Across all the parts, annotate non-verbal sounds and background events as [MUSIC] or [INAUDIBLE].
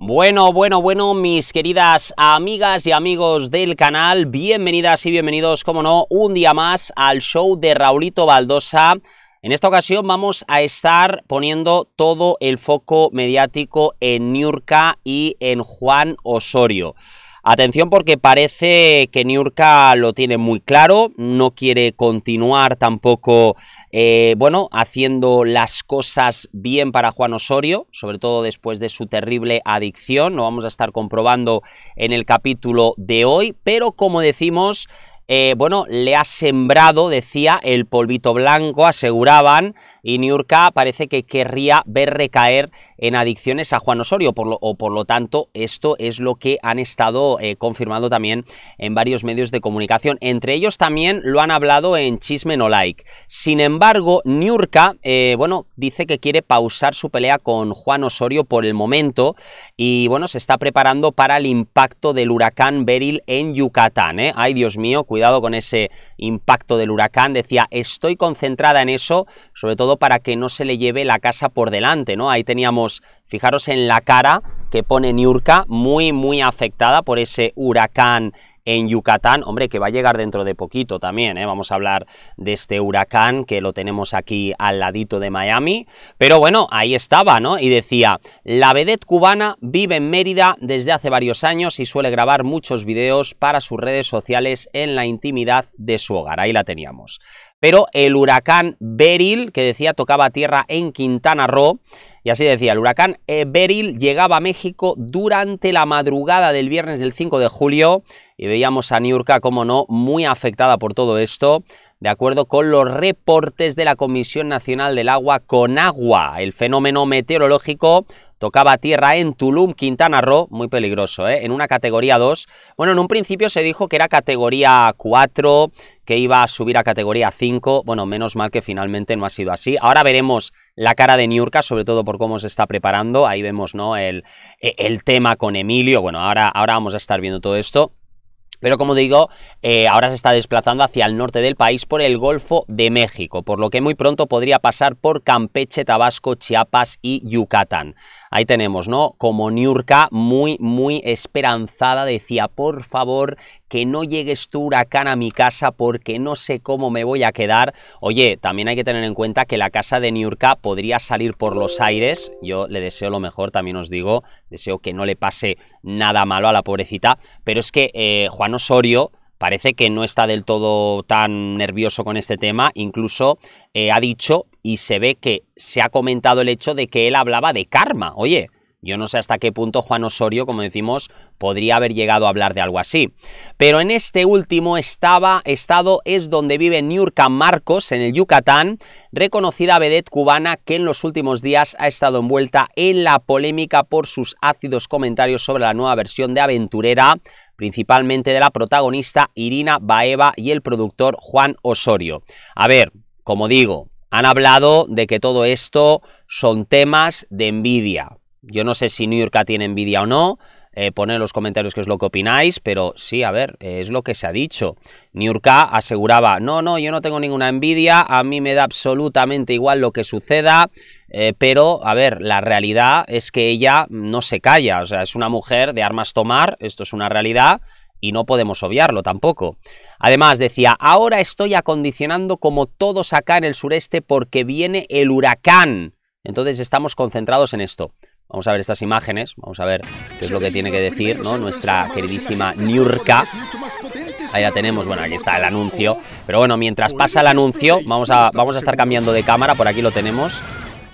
Bueno, bueno, bueno, mis queridas amigas y amigos del canal, bienvenidas y bienvenidos, como no, un día más al show de Raulito Baldosa. En esta ocasión vamos a estar poniendo todo el foco mediático en Niurka y en Juan Osorio. Atención porque parece que Niurka lo tiene muy claro, no quiere continuar tampoco, eh, bueno, haciendo las cosas bien para Juan Osorio, sobre todo después de su terrible adicción, lo vamos a estar comprobando en el capítulo de hoy, pero como decimos, eh, bueno, le ha sembrado, decía, el polvito blanco, aseguraban, y Niurka parece que querría ver recaer en adicciones a Juan Osorio, o por lo tanto, esto es lo que han estado eh, confirmando también en varios medios de comunicación. Entre ellos también lo han hablado en Chisme No Like. Sin embargo, Niurka, eh, bueno, dice que quiere pausar su pelea con Juan Osorio por el momento y, bueno, se está preparando para el impacto del huracán Beryl en Yucatán. Ay, Dios mío, cuidado con ese impacto del huracán, decía, estoy concentrada en eso, sobre todo para que no se le lleve la casa por delante, ¿no? Ahí teníamos, fijaros en la cara que pone Niurka, muy, muy afectada por ese huracán en Yucatán, hombre, que va a llegar dentro de poquito también, ¿eh? vamos a hablar de este huracán que lo tenemos aquí al ladito de Miami, pero bueno, ahí estaba, ¿no? Y decía, la vedette cubana vive en Mérida desde hace varios años y suele grabar muchos videos para sus redes sociales en la intimidad de su hogar, ahí la teníamos pero el huracán Beryl, que decía tocaba tierra en Quintana Roo, y así decía, el huracán eh, Beryl llegaba a México durante la madrugada del viernes del 5 de julio, y veíamos a Niurka, como no, muy afectada por todo esto, de acuerdo con los reportes de la Comisión Nacional del Agua con agua. El fenómeno meteorológico tocaba tierra en Tulum, Quintana Roo, muy peligroso, ¿eh? en una categoría 2. Bueno, en un principio se dijo que era categoría 4, que iba a subir a categoría 5, bueno, menos mal que finalmente no ha sido así. Ahora veremos la cara de Niurka, sobre todo por cómo se está preparando, ahí vemos ¿no? el, e, el tema con Emilio, bueno, ahora, ahora vamos a estar viendo todo esto. Pero como digo, eh, ahora se está desplazando hacia el norte del país por el Golfo de México, por lo que muy pronto podría pasar por Campeche, Tabasco, Chiapas y Yucatán. Ahí tenemos, ¿no? Como Niurka, muy, muy esperanzada, decía, por favor, que no llegues tú huracán a mi casa porque no sé cómo me voy a quedar. Oye, también hay que tener en cuenta que la casa de Niurka podría salir por los aires. Yo le deseo lo mejor, también os digo, deseo que no le pase nada malo a la pobrecita, pero es que eh, Juan Osorio parece que no está del todo tan nervioso con este tema, incluso eh, ha dicho y se ve que se ha comentado el hecho de que él hablaba de karma, oye. Yo no sé hasta qué punto Juan Osorio, como decimos, podría haber llegado a hablar de algo así. Pero en este último estaba, estado es donde vive Niurka Marcos, en el Yucatán, reconocida vedette cubana que en los últimos días ha estado envuelta en la polémica por sus ácidos comentarios sobre la nueva versión de Aventurera principalmente de la protagonista Irina Baeva y el productor Juan Osorio. A ver, como digo, han hablado de que todo esto son temas de envidia. Yo no sé si New York tiene envidia o no, eh, poner en los comentarios qué es lo que opináis, pero sí, a ver, eh, es lo que se ha dicho. Niurka aseguraba, no, no, yo no tengo ninguna envidia, a mí me da absolutamente igual lo que suceda, eh, pero, a ver, la realidad es que ella no se calla, o sea, es una mujer de armas tomar, esto es una realidad, y no podemos obviarlo tampoco. Además, decía, ahora estoy acondicionando como todos acá en el sureste porque viene el huracán. Entonces estamos concentrados en esto. Vamos a ver estas imágenes, vamos a ver qué es lo que tiene que decir ¿no? nuestra queridísima Niurka. Ahí la tenemos, bueno, aquí está el anuncio. Pero bueno, mientras pues pasa el anuncio, vamos a, vamos a estar cambiando de cámara, por aquí lo tenemos,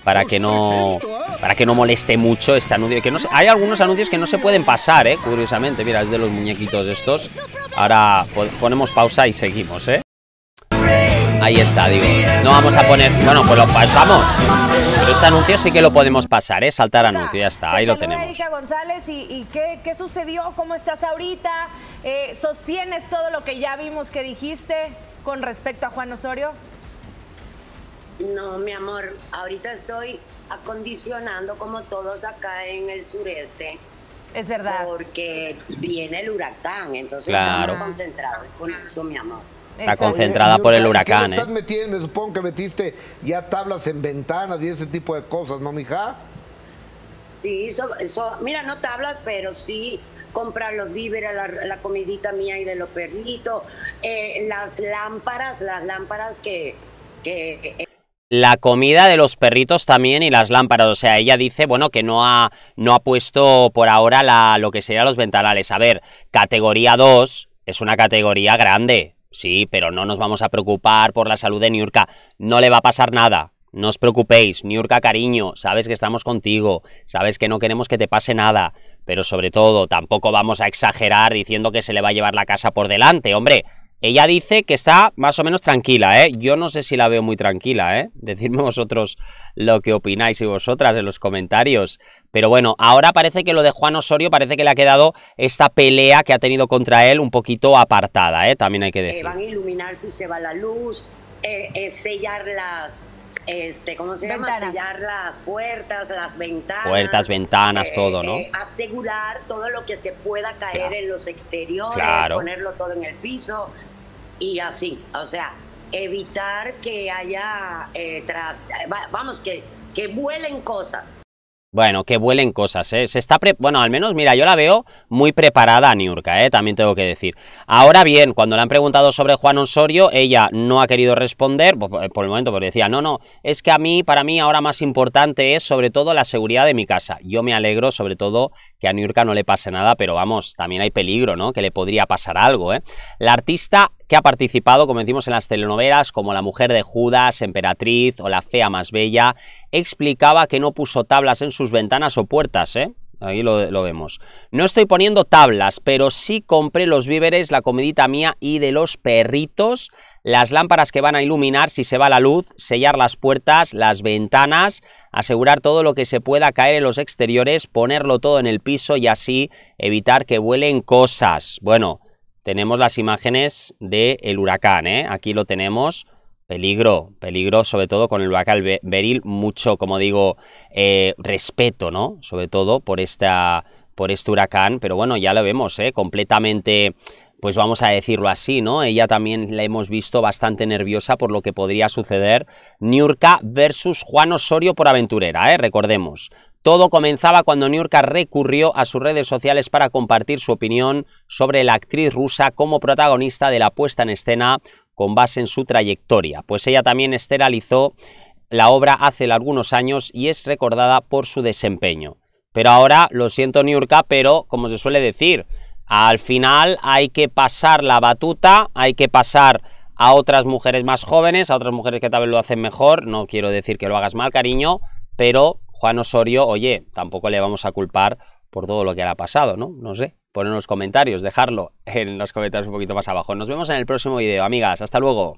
para que no pues ¿eh? para que no moleste mucho este anuncio. Que no hay algunos anuncios que no se pueden pasar, ¿eh? curiosamente. Mira, es de los muñequitos estos. Ahora ponemos pausa y seguimos, ¿eh? Ahí está, digo. No vamos a poner... Bueno, pues lo pasamos. Este anuncio sí que lo podemos pasar, ¿eh? Saltar anuncio, ya está, ahí lo tenemos. Erika González, ¿y, qué, sucedió? ¿Cómo estás ahorita? Eh, ¿Sostienes todo lo que ya vimos que dijiste con respecto a Juan Osorio? No, mi amor, ahorita estoy acondicionando como todos acá en el sureste. Es verdad. Porque viene el huracán, entonces claro. estamos concentrados con eso, mi amor. Está concentrada por el huracán. ¿eh? estás supongo que metiste ya tablas en ventanas y ese tipo de cosas, ¿no, mija? Sí, eso, mira, no tablas, pero sí comprar los víveres, la, comidita mía y de los perritos, eh, las lámparas, las lámparas que... Eh, la comida de los perritos también y las lámparas, o sea, ella dice, bueno, que no ha, no ha puesto por ahora la, lo que serían los ventanales. A ver, categoría 2 es una categoría grande, Sí, pero no nos vamos a preocupar por la salud de Niurka. No le va a pasar nada. No os preocupéis, Niurka, cariño, sabes que estamos contigo, sabes que no queremos que te pase nada, pero sobre todo tampoco vamos a exagerar diciendo que se le va a llevar la casa por delante, hombre, ella dice que está más o menos tranquila, ¿eh? Yo no sé si la veo muy tranquila, ¿eh? [LAUGHS] Decidme vosotros lo que opináis y vosotras en los comentarios. Pero bueno, ahora parece que lo de Juan Osorio parece que le ha quedado esta pelea que ha tenido contra él un poquito apartada, ¿eh? También hay que decir. Que van a iluminar si se va la luz, eh, eh, sellar las, este, ¿cómo se llama? Sellar las puertas, las ventanas. Puertas, ventanas, eh, todo, ¿no? asegurar todo lo que se pueda caer en los exteriores, ponerlo todo en el piso, y así. O sea, evitar que haya, eh, tras, vamos, que, que vuelen cosas. Bueno, que vuelen cosas, ¿eh? Se está bueno, al menos, mira, yo la veo muy preparada a Niurka, ¿eh? También tengo que decir. Ahora bien, cuando le han preguntado sobre Juan Osorio, ella no ha querido responder, por el momento, porque decía, no, no, es que a mí, para mí, ahora más importante es, sobre todo, la seguridad de mi casa. Yo me alegro, sobre todo, que a Niurka no le pase nada, pero vamos, también hay peligro, ¿no? Que le podría pasar algo, ¿eh? La artista que ha participado, como decimos, en las telenovelas como La mujer de Judas, Emperatriz o La fea más bella, explicaba que no puso tablas en sus ventanas o puertas, ¿eh? Ahí lo, vemos. No estoy poniendo tablas, pero sí compré los víveres, la comidita mía y de los perritos, las lámparas que van a iluminar si se va la luz, sellar las puertas, las ventanas, asegurar todo lo que se pueda caer en los exteriores, ponerlo todo en el piso y así evitar que vuelen cosas. Bueno, tenemos las imágenes del el huracán, ¿eh? Aquí lo tenemos. Peligro, peligro, sobre todo con el huracán Beril, mucho, como digo, eh, respeto, ¿no? Sobre todo por esta, por este huracán, pero bueno, ya lo vemos, ¿eh? completamente, pues vamos a decirlo así, ¿no? Ella también la hemos visto bastante nerviosa por lo que podría suceder. Niurka versus Juan Osorio por aventurera, ¿eh? recordemos. Todo comenzaba cuando Niurka recurrió a sus redes sociales para compartir su opinión sobre la actriz rusa como protagonista de la puesta en escena con base en su trayectoria, pues ella también esterilizó la obra hace algunos años y es recordada por su desempeño. Pero ahora, lo siento Niurka, pero como se suele decir, al final hay que pasar la batuta, hay que pasar a otras mujeres más jóvenes, a otras mujeres que tal vez lo hacen mejor, no quiero decir que lo hagas mal, cariño, pero Juan Osorio, oye, tampoco le vamos a culpar por todo lo que ha pasado, ¿no? No sé. Pon en los comentarios, dejarlo en los comentarios un poquito más abajo. Nos vemos en el próximo video, amigas. Hasta luego.